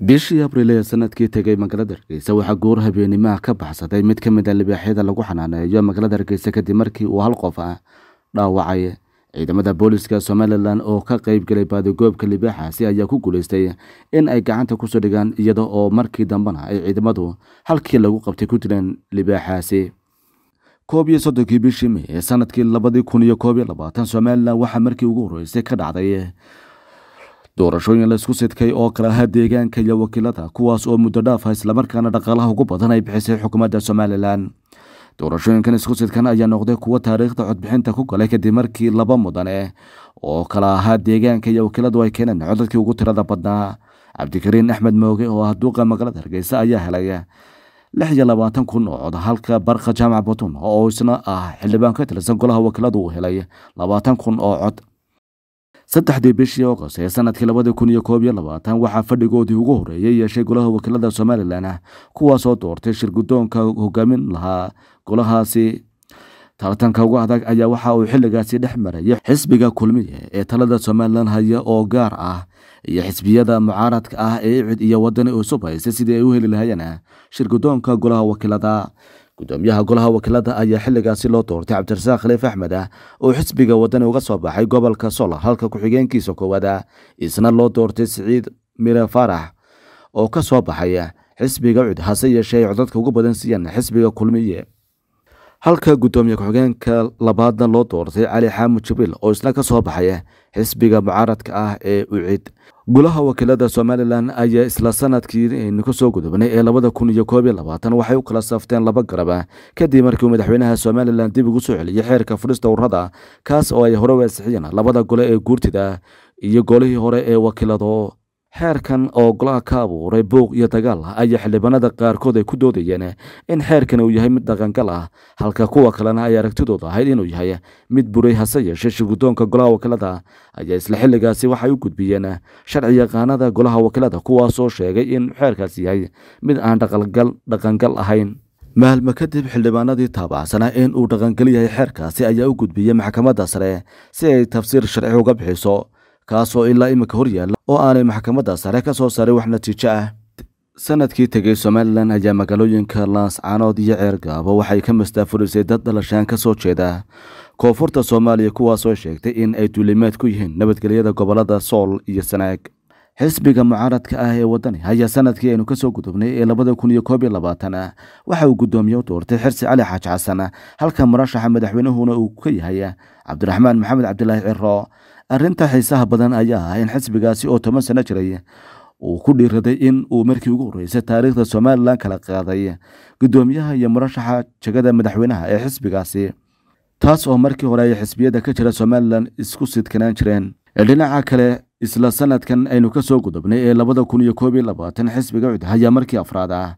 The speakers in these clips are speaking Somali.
bishii abriil ee sanadkii tegay magaalada hargeysa waxaa guur habeenimaha ka baxsaday mid ka mid a ah libaaxyada lagu xanaaneeyo magaalada hargeysa kadib markii uu hal qof ah dhaawacay ciidamada booliska somalilan oo ka qayb galay baadigoobka libaaxaasi ayaa ku guuleystay in ay gacanta kusoo dhigaan iyada oo markii dambena ay ciidamadu halkii lagu qabtay ku dileen libaaxaasi koob iyo soddonkii bishii may ee sanadkii labadii kun iyo koob iyo labaatan somalilan waxaa markii ugu horreysay ka dhacday doorashooyin la isku sidkay oo kale ahaa deegaanka iyo wakiilada kuwaas oo muddo dhaafa ah islamarkaana dhaqaalaha ugu badan ay bixisay xukuumadda somalilan doorashooyinkan isku sidkan ayaa noqday kuwa taariikhda codbixinta ku galay kadib markii laba mudane eh, oo kale ahaa deegaanka iyo wakiiladu ay keeneen codadkii ugu tirada badnaa cabdikariin axmed mooge oo ah duuqa magaalada hargeysa ayaa helay lix iyo labaatan kun oo cod halka barka jaamac butun oo isna ah xildhibaan ka tirsan golaha wakiiladu uu helay labaatan kun oo cod saddexdii bishii agost ee sanadkii labada kun iyo koob iyo labaatan waxaa fadhigoodii ugu horreeyay yeeshay golaha wakiilada somalilan ah, kuwaasoo doortay shirgudoonka hogaamin lahaa golahaasi tartanka ugu adag ayaa waxa uu xilligaasi dhex marayay xisbiga kulmiye ee talada somalilan haya oo gaar ah iyo xisbiyada mucaaradka ah ee icid iyo wadani cusub hayse sidii ay u heli lahayeen shirgudoonka golaha wakiilada gudoomiyaha golaha wakiilada ayaa xilligaasi loo doortay cabdirasaaq khaliif axmed ah oo xisbiga wadani uga soo baxay gobolka sola halka ku-xigeenkiisa koowaad ah isna loo doortay siciid mire faarax oo ka soo baxay xisbiga cud hase yeeshee ay codadka ugu badan siiyeen xisbiga kulmiye halka gudoomiye ku-xigeenka labaadna loo doortay cali xaamud jibriil oo isna ka soo baxay xisbiga mucaaradka ah ee ucid golaha wakiilada somalilan ayaa isla sanadkii aynu kasoo gudubnay ee labada kun iyo koob iyo labaatan waxay u kala safteen laba garaba kadib markii madaxweynaha somalilan dib ugu soo celiyay xeerka furista ururada kaas oo ay hore waasixiyeen labada gole ee guurtida iyo golihii hore ee wakiilado xeerkan oo golaha ka abuuray buuq iyo dagaal ayaa xildhibaanada qaarkood ay ku doodayeen in xeerkan uu yahay mid dhaqangal ah halka kuwa kalena ay aragtidooda ahayd inuu yahay mid buray hase yeeshee shirgudoonka golaha wakiilada ayaa isla xilligaasi waxay u gudbiyeen sharci yaqaanada golaha wakiilada kuwaasoo sheegay in xeerkaas yahay mid aan dhaqangal ahayn maalma kadib xildhibaanadii taabacsanaa in uu dhaqangal yahay xeerkaasi ayaa u gudbiyey maxkamadda sare si ay tafsiir sharci uga bixiso kaasoo ilaa imika hor yaalla oo aanay maxkamadda sare ka soo saarin wax natiijo ah sanadkii tegay somalilan ayaa magaalooyinka laascanood iyo ceergaabo waxay ka mastaafurisay dad dhalashaan ka soo jeeda koonfurta soomaaliya kuwaasoo sheegtay in ay duulimaad ku yihiin nabadgelyada gobolada sool iyo sanaag xisbiga mucaaradka ah ee waddani ayaa sanadkii aynu kasoo gudubnay ee labada kun iyo koob iyo labaatan ah waxa uu guddoomiye u doortay xirsi cali xaaj xasan halka murashaxa madaxweynuhuna uu ka yahay cabdiraxmaan maxamed cabdilaahi ciro arinta xiisaha badan ayaa ah in xisbigaasi oo toban sano jiray uu ku dhiiraday in uu markii ugu horreysay taariikhda somalilan kala qaaday guddoomiyaha iyo murashaxa jegada madaxweynaha ee xisbigaasi taas oo markii hore ay xisbiyada ka jira somalilan isku sidkanaan jireen dhinaca kale isla sanadkan aynu ka soo gudubnay ee labada kun iyo koob iyo labaatan xisbiga cud ayaa markii afraad ah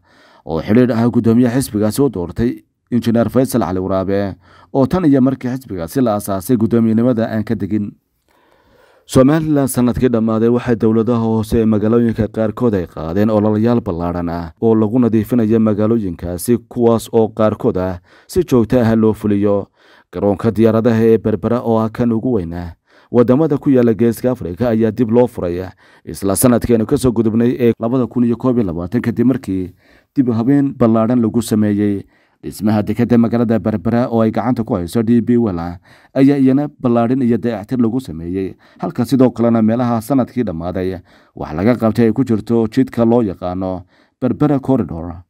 oo xidhiidh ah guddoomiyaha xisbigaasi u doortay injineer faysal cali waraabe oo tan iyo markii xisbigaasi la aasaasay guddoomiyenimada aan ka degin somalilan sanadkii dhammaaday waxay dowladaha hoose ee magaalooyinka qaarkood ay qaadeen ololayaal ballaadhan ah oo lagu nadiifinayo magaalooyinkaasi kuwaas oo qaarkood ah si joogto ah loo fuliyo garoonka diyaaradaha ee berbera oo ah kan ugu weyna ah, waddamada ku yaala geeska afrika ayaa dib loo furay isla sannadkeenu kasoo gudubnay ee labada kun iyo koob iyo labaatan kadib markii dib habeen ballaadhan lagu sameeyey dhismaha dekedda magaalada berbera oo ay gacanta ku hayso d b wela ayaa iyana ballaadhin iyo dayaactir lagu sameeyey halka sidoo kalena meelaha sanadkii dhammaaday wax laga qabtay ay ku jirto jidka loo yaqaano berbera corridor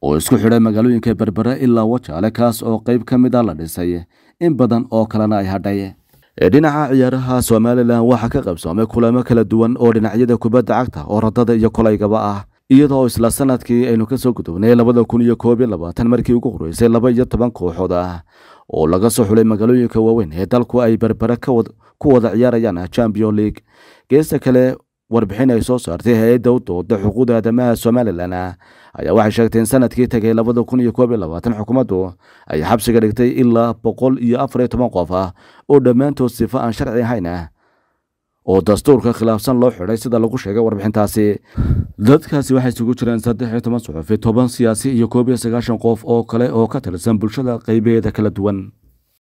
oo isku xidha magaalooyinka berbera ilaa wajaale kaas oo qayb ka mid a ah la dhisay in badan oo kalena ay hadhay dhinaca ciyaaraha somalilan waxaa ka qabsoomay kulamo kala duwan oo dhinacyada kubadda cagta oo radada iyo kolaygaba ah iyadoo isla sanadkii aynu kasoo gudubnay labada kun iyo koob iyo labaatan markii ugu horeysay laba iyo toban kooxood ah oo laga soo xulay magaalooyinka waaweyn ee dalku ay berbere ku wada ciyaarayaan champion league geesta kale warbixin ay soo saartay hay-adda u dooda xuquuqda aadamaha somalilan ah ayaa waxay sheegtay in sanadkii tagay labada kun iyo koob iyo labaatan xukuumaddu ay xabsiga dhigtay ilaa boqol iyo afar iyo toban qof ah oo dhammaantood sifo aan sharci ahayn ah oo dastuurka khilaafsan loo xidhay sida lagu sheegay warbixintaasi dadkaasi waxay isugu jireen saddex iyo toban suxufi toban siyaasi iyo koob iyo sagaashan qof oo kale oo ka tirsan bulshada qaybeeda kala duwan